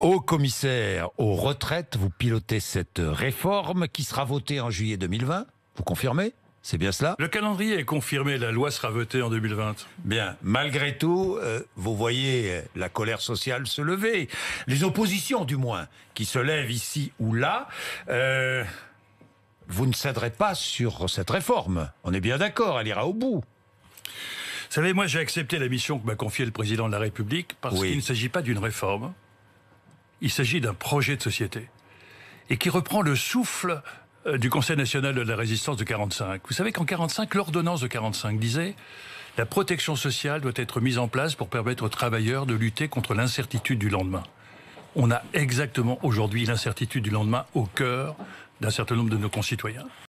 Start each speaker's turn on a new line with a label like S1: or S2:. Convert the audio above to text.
S1: Au commissaire aux retraites, vous pilotez cette réforme qui sera votée en juillet 2020. Vous confirmez C'est bien cela Le calendrier est confirmé, la loi sera votée en 2020. Bien, malgré tout, euh, vous voyez euh, la colère sociale se lever, les oppositions du moins, qui se lèvent ici ou là. Euh, vous ne
S2: céderez pas sur cette réforme. On est bien d'accord, elle ira au bout. Vous savez, moi j'ai accepté la mission que m'a confiée le président de la République parce qu'il ne s'agit pas d'une réforme il s'agit d'un projet de société et qui reprend le souffle euh, du Conseil national de la résistance de 45. Vous savez qu'en 45, l'ordonnance de 45 disait la protection sociale doit être mise en place pour permettre aux travailleurs de lutter contre l'incertitude du lendemain. On a exactement aujourd'hui l'incertitude du lendemain au cœur d'un certain nombre de nos concitoyens.